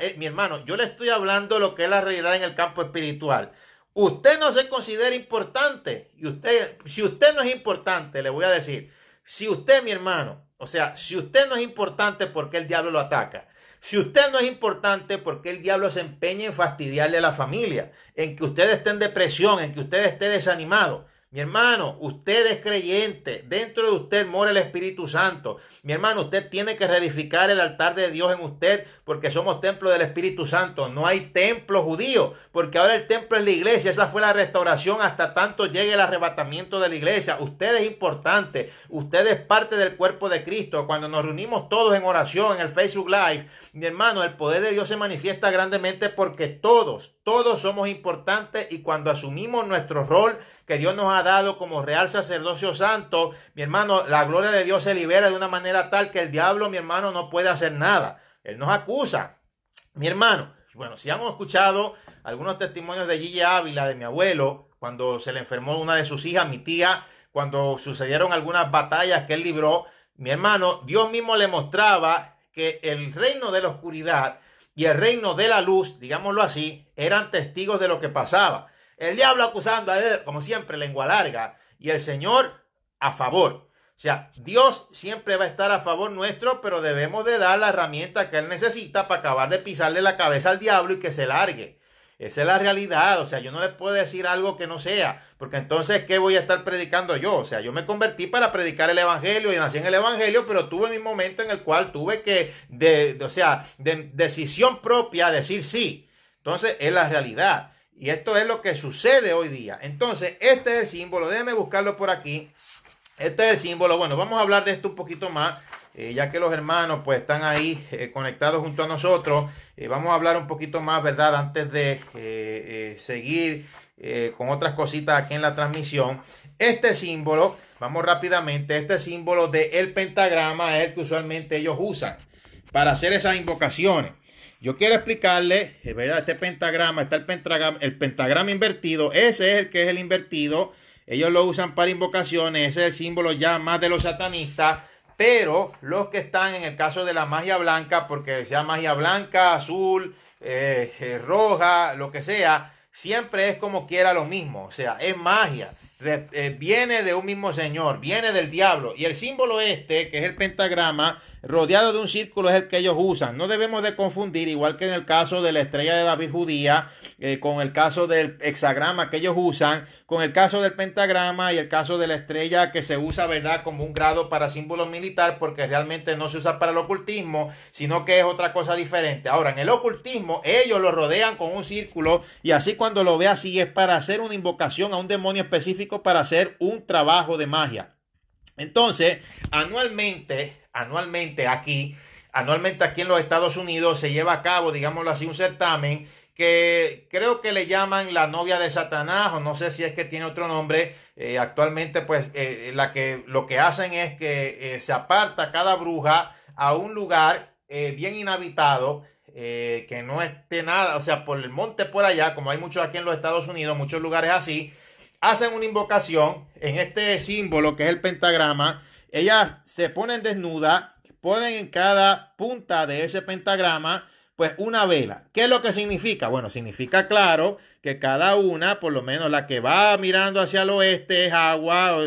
eh, mi hermano, yo le estoy hablando lo que es la realidad en el campo espiritual. Usted no se considera importante. Y usted, si usted no es importante, le voy a decir, si usted, mi hermano, o sea, si usted no es importante, porque el diablo lo ataca? Si usted no es importante, ¿por qué el diablo se empeña en fastidiarle a la familia? En que usted esté en depresión, en que usted esté desanimado. Mi hermano, usted es creyente, dentro de usted mora el Espíritu Santo. Mi hermano, usted tiene que reedificar el altar de Dios en usted porque somos templo del Espíritu Santo. No hay templo judío porque ahora el templo es la iglesia. Esa fue la restauración hasta tanto llegue el arrebatamiento de la iglesia. Usted es importante, usted es parte del cuerpo de Cristo. Cuando nos reunimos todos en oración en el Facebook Live, mi hermano, el poder de Dios se manifiesta grandemente porque todos, todos somos importantes y cuando asumimos nuestro rol, que Dios nos ha dado como real sacerdocio santo, mi hermano, la gloria de Dios se libera de una manera tal que el diablo, mi hermano, no puede hacer nada. Él nos acusa. Mi hermano, bueno, si hemos escuchado algunos testimonios de Gigi Ávila, de mi abuelo, cuando se le enfermó una de sus hijas, mi tía, cuando sucedieron algunas batallas que él libró, mi hermano, Dios mismo le mostraba que el reino de la oscuridad y el reino de la luz, digámoslo así, eran testigos de lo que pasaba. El diablo acusando a él, como siempre, lengua larga. Y el Señor a favor. O sea, Dios siempre va a estar a favor nuestro, pero debemos de dar la herramienta que Él necesita para acabar de pisarle la cabeza al diablo y que se largue. Esa es la realidad. O sea, yo no les puedo decir algo que no sea, porque entonces, ¿qué voy a estar predicando yo? O sea, yo me convertí para predicar el Evangelio y nací en el Evangelio, pero tuve mi momento en el cual tuve que, de, o sea, de decisión propia, decir sí. Entonces, es la realidad. Y esto es lo que sucede hoy día. Entonces, este es el símbolo. Déjenme buscarlo por aquí. Este es el símbolo. Bueno, vamos a hablar de esto un poquito más. Eh, ya que los hermanos pues están ahí eh, conectados junto a nosotros, eh, vamos a hablar un poquito más, ¿verdad? Antes de seguir con otras cositas aquí en la transmisión. Este símbolo, vamos rápidamente, este símbolo del el pentagrama es el que usualmente ellos usan para hacer esas invocaciones. Yo quiero explicarle, eh, ¿verdad? Este pentagrama, está el pentagrama, el pentagrama invertido, ese es el que es el invertido. Ellos lo usan para invocaciones, ese es el símbolo ya más de los satanistas. Pero los que están en el caso de la magia blanca, porque sea magia blanca, azul, eh, eh, roja, lo que sea, siempre es como quiera lo mismo. O sea, es magia. viene de un mismo señor, viene del diablo. Y el símbolo este, que es el pentagrama, rodeado de un círculo es el que ellos usan. No debemos de confundir, igual que en el caso de la estrella de David judía, eh, con el caso del hexagrama que ellos usan, con el caso del pentagrama y el caso de la estrella que se usa, ¿verdad?, como un grado para símbolo militar, porque realmente no se usa para el ocultismo, sino que es otra cosa diferente. Ahora, en el ocultismo, ellos lo rodean con un círculo y así cuando lo ve así es para hacer una invocación a un demonio específico para hacer un trabajo de magia. Entonces, anualmente anualmente aquí, anualmente aquí en los Estados Unidos se lleva a cabo, digámoslo así, un certamen que creo que le llaman la novia de Satanás o no sé si es que tiene otro nombre. Eh, actualmente pues eh, eh, la que, lo que hacen es que se aparta cada bruja a un lugar bien inhabitado. que no esté nada, o sea, por el monte por allá, como hay muchos aquí en los Estados Unidos, muchos lugares así, hacen una invocación en este símbolo que es el pentagrama, ellas se ponen desnudas, ponen en cada punta de ese pentagrama pues una vela. ¿Qué es lo que significa? Bueno, significa claro que cada una, por lo menos la que va mirando hacia el oeste es agua, o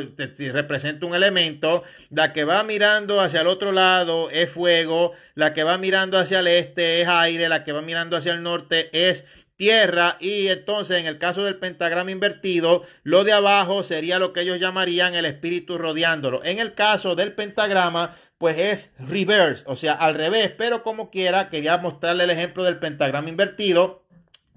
representa un elemento, la que va mirando hacia el otro lado es fuego, la que va mirando hacia el este es aire, la que va mirando hacia el norte es tierra y entonces en el caso del pentagrama invertido, lo de abajo sería lo que ellos llamarían el espíritu rodeándolo. En el caso del pentagrama, pues es reverse, o sea, al revés, pero como quiera, quería mostrarle el ejemplo del pentagrama invertido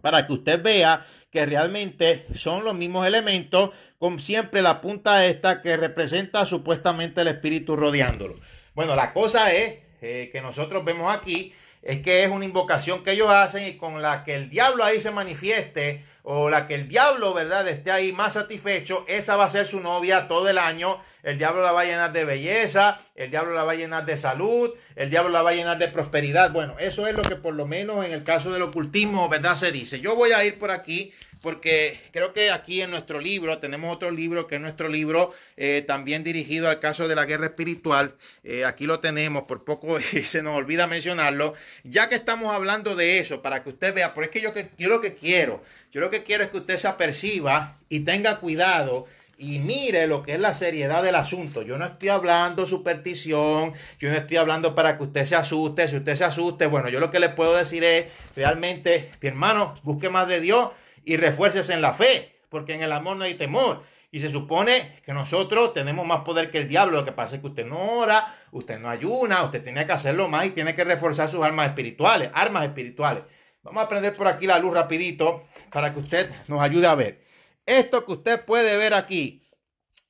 para que usted vea que realmente son los mismos elementos con siempre la punta esta que representa supuestamente el espíritu rodeándolo. Bueno, la cosa es eh, que nosotros vemos aquí es que es una invocación que ellos hacen y con la que el diablo ahí se manifieste o la que el diablo, ¿verdad?, esté ahí más satisfecho, esa va a ser su novia todo el año. El diablo la va a llenar de belleza, el diablo la va a llenar de salud, el diablo la va a llenar de prosperidad. Bueno, eso es lo que por lo menos en el caso del ocultismo, ¿verdad? Se dice. Yo voy a ir por aquí porque creo que aquí en nuestro libro tenemos otro libro que es nuestro libro eh, también dirigido al caso de la guerra espiritual. Eh, aquí lo tenemos, por poco [LAUGHS] se nos olvida mencionarlo. Ya que estamos hablando de eso, para que usted vea, pero es que yo, que, lo que quiero, yo lo que quiero es que usted se aperciba y tenga cuidado y mire lo que es la seriedad del asunto. Yo no estoy hablando superstición, yo no estoy hablando para que usted se asuste, si usted se asuste, bueno, yo lo que le puedo decir es, realmente, mi hermano, busque más de Dios, y refuerces en la fe, porque en el amor no hay temor. Y se supone que nosotros tenemos más poder que el diablo. Lo que pasa es que usted no ora, usted no ayuna, usted tiene que hacerlo más y tiene que reforzar sus armas espirituales, armas espirituales. Vamos a prender por aquí la luz rapidito para que usted nos ayude a ver. Esto que usted puede ver aquí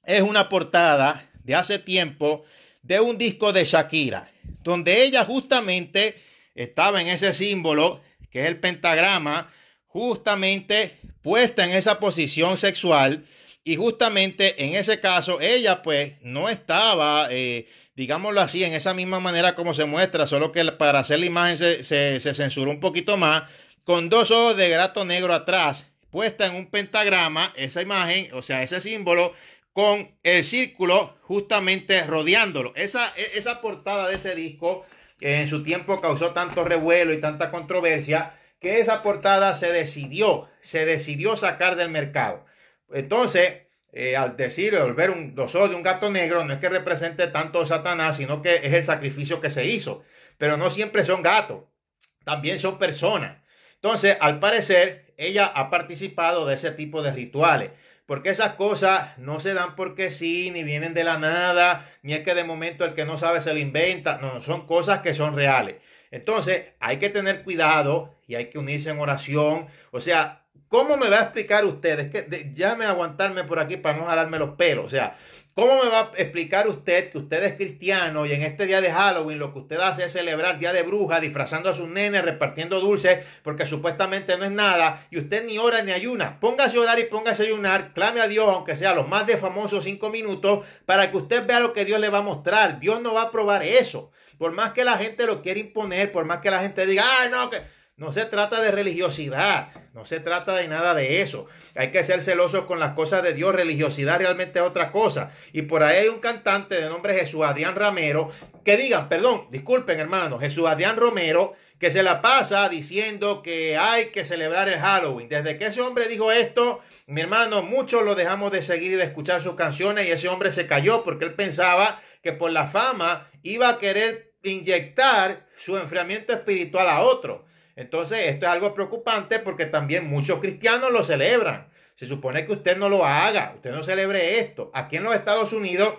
es una portada de hace tiempo de un disco de Shakira, donde ella justamente estaba en ese símbolo que es el pentagrama justamente puesta en esa posición sexual y justamente en ese caso ella pues no estaba, eh, digámoslo así, en esa misma manera como se muestra, solo que para hacer la imagen se, se, censuró un poquito más, con dos ojos de grato negro atrás, puesta en un pentagrama, esa imagen, o sea, ese símbolo con el círculo justamente rodeándolo. Esa, e, esa portada de ese disco, que en su tiempo causó tanto revuelo y tanta controversia, que esa portada se decidió, se decidió sacar del mercado. Entonces, eh, al decir, al ver un, los de un gato negro, no es que represente tanto a Satanás, sino que es el sacrificio que se hizo. Pero no siempre son gatos, también son personas. Entonces, al parecer, ella ha participado de ese tipo de rituales. Porque esas cosas no se dan porque sí, ni vienen de la nada, ni es que de momento el que no sabe se lo inventa. No, son cosas que son reales. Entonces, hay que tener cuidado y hay que unirse en oración. O sea, ¿cómo me va a explicar usted? Es que ya me aguantarme por aquí para no jalarme los pelos. O sea, ¿Cómo me va a explicar usted que usted es cristiano y en este día de Halloween lo que usted hace es celebrar día de bruja, disfrazando a sus nenes, repartiendo dulces, porque supuestamente no es nada, y usted ni ora ni ayuna? Póngase a orar y póngase a ayunar, clame a Dios, aunque sea los más de famosos cinco minutos, para que usted vea lo que Dios le va a mostrar. Dios no va a probar eso. Por más que la gente lo quiera imponer, por más que la gente diga, ay, no, que... No se trata de religiosidad, no se trata de nada de eso. Hay que ser celosos con las cosas de Dios. Religiosidad realmente es otra cosa. Y por ahí hay un cantante de nombre Jesús Adrián Romero que diga perdón, disculpen hermano, Jesús Adrián Romero, que se la pasa diciendo que hay que celebrar el Halloween. Desde que ese hombre dijo esto, mi hermano, muchos lo dejamos de seguir y de escuchar sus canciones y ese hombre se cayó porque él pensaba que por la fama iba a querer inyectar su enfriamiento espiritual a otro. Entonces, esto es algo preocupante porque también muchos cristianos lo celebran. Se supone que usted no lo haga, usted no celebre esto. Aquí en los Estados Unidos,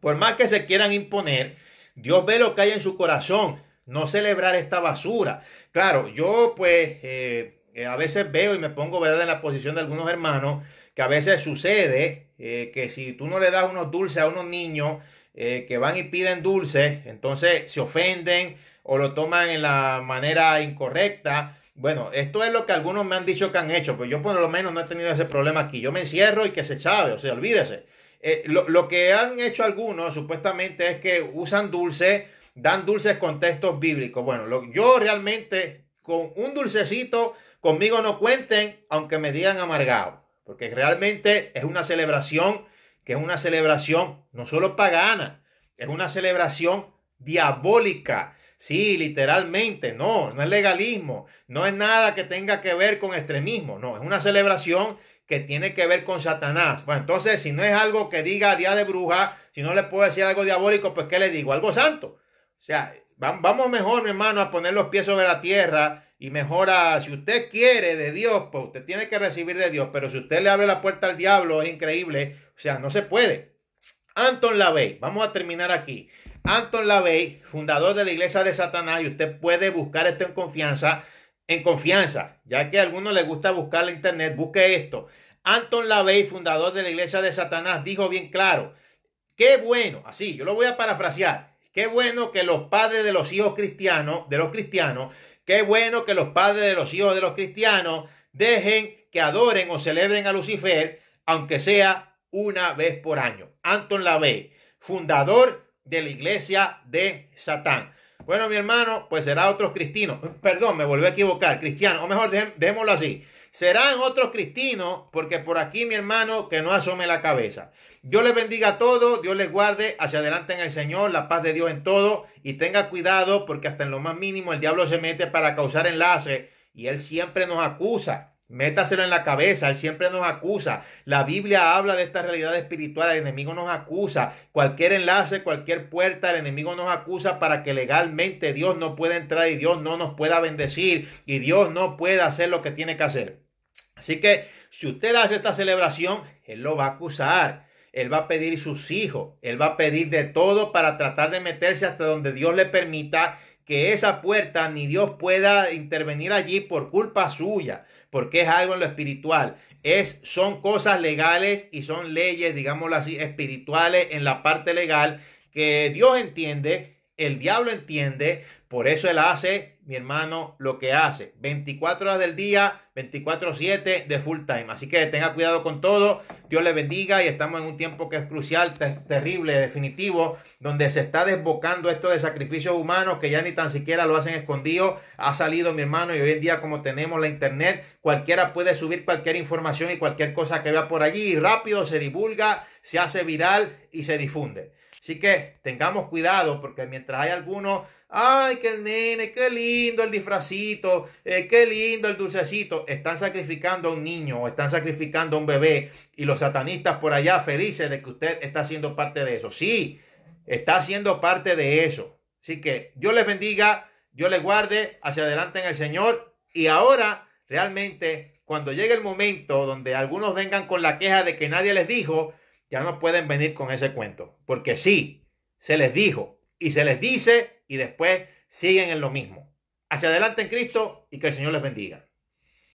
por más que se quieran imponer, Dios ve lo que hay en su corazón, no celebrar esta basura. Claro, yo pues eh, a veces veo y me pongo ¿verdad? en la posición de algunos hermanos que a veces sucede eh, que si tú no le das unos dulces a unos niños, eh, que van y piden dulces, entonces se ofenden o lo toman en la manera incorrecta. Bueno, esto es lo que algunos me han dicho que han hecho, pero yo por lo menos no he tenido ese problema aquí. Yo me encierro y que se chave, o sea, olvídese. Eh, lo, que han hecho algunos supuestamente es que usan dulce, dan dulces con textos bíblicos. Bueno, yo realmente con un dulcecito conmigo no cuenten, aunque me digan amargado, porque realmente es una celebración que es una celebración no solo pagana, es una celebración diabólica. Sí, literalmente, no, no es legalismo, no es nada que tenga que ver con extremismo, no, es una celebración que tiene que ver con Satanás. Bueno, entonces, si no es algo que diga día de bruja, si no le puedo decir algo diabólico, pues ¿qué le digo? Algo santo. O sea, vamos mejor, hermano, a poner los pies sobre la tierra y mejora. Si usted quiere de Dios, pues usted tiene que recibir de Dios, pero si usted le abre la puerta al diablo, es increíble. O sea, no se puede. Anton Lavey, vamos a terminar aquí. Anton Lavey, fundador de la Iglesia de Satanás, y usted puede buscar esto en confianza, en confianza, ya que a algunos les gusta buscar la internet, busque esto. Anton Lavey, fundador de la Iglesia de Satanás, dijo bien claro, qué bueno, así, yo lo voy a parafrasear, qué bueno que los padres de los hijos cristianos, de los cristianos, Qué bueno que los padres de los hijos de los cristianos dejen que adoren o celebren a Lucifer, aunque sea una vez por año. Anton Lavey, fundador de la iglesia de Satán. Bueno, mi hermano, pues será otros cristinos. Perdón, me volví a equivocar. cristiano o mejor, démoslo así. Serán otros cristinos, porque por aquí, mi hermano, que no asome la cabeza. Dios les bendiga a todos, Dios les guarde, hacia adelante en el Señor, la paz de Dios en todo y tenga cuidado porque hasta en lo más mínimo el diablo se mete para causar enlace y él siempre nos acusa. Métaselo en la cabeza, él siempre nos acusa. La Biblia habla de esta realidad espiritual, el enemigo nos acusa. Cualquier enlace, cualquier puerta, el enemigo nos acusa para que legalmente Dios no pueda entrar y Dios no nos pueda bendecir y Dios no pueda hacer lo que tiene que hacer. Así que si usted hace esta celebración, él lo va a acusar él va a pedir sus hijos, él va a pedir de todo para tratar de meterse hasta donde Dios le permita que esa puerta ni Dios pueda intervenir allí por culpa suya, porque es algo en lo espiritual. Es, son cosas legales y son leyes, digámoslo así, espirituales en la parte legal que Dios entiende el diablo entiende, por eso él hace, mi hermano, lo que hace. 24 horas del día, 24/7 de full time. Así que tenga cuidado con todo. Dios le bendiga y estamos en un tiempo que es crucial, terrible, definitivo, donde se está desbocando esto de sacrificios humanos que ya ni tan siquiera lo hacen escondido. Ha salido, mi hermano, y hoy en día como tenemos la internet, cualquiera puede subir cualquier información y cualquier cosa que vea por allí y rápido se divulga, se hace viral y se difunde. Así que tengamos cuidado porque mientras hay algunos, ay, que el nene, qué lindo el disfracito, eh, qué lindo el dulcecito, están sacrificando a un niño o están sacrificando a un bebé y los satanistas por allá felices de que usted está siendo parte de eso. Sí, está siendo parte de eso. Así que Dios les bendiga, Dios les guarde hacia adelante en el Señor y ahora realmente cuando llegue el momento donde algunos vengan con la queja de que nadie les dijo, ya no pueden venir con ese cuento, porque sí, se les dijo y se les dice y después siguen en lo mismo. Hacia adelante en Cristo y que el Señor les bendiga.